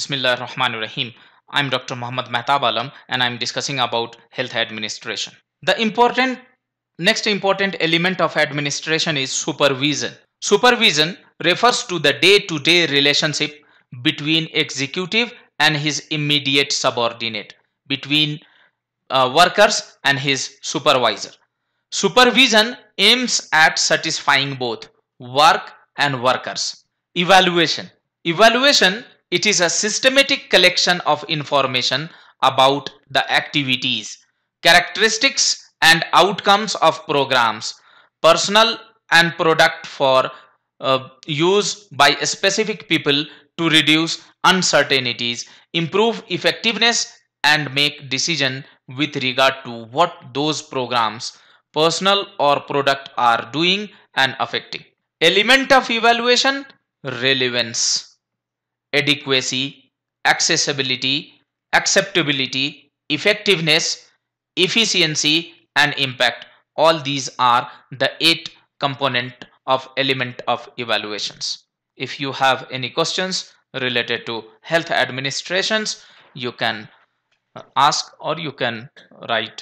Bismillah Rahman Rahim. I'm Dr. Muhammad Mehtab Alam and I'm discussing about health administration. The important next important element of administration is supervision. Supervision refers to the day-to-day -day relationship between executive and his immediate subordinate, between uh, workers and his supervisor. Supervision aims at satisfying both work and workers. Evaluation. Evaluation it is a systematic collection of information about the activities, characteristics and outcomes of programs, personal and product for uh, use by specific people to reduce uncertainties, improve effectiveness and make decision with regard to what those programs, personal or product are doing and affecting. Element of evaluation, relevance adequacy, accessibility, acceptability, effectiveness, efficiency and impact. All these are the eight component of element of evaluations. If you have any questions related to health administrations, you can ask or you can write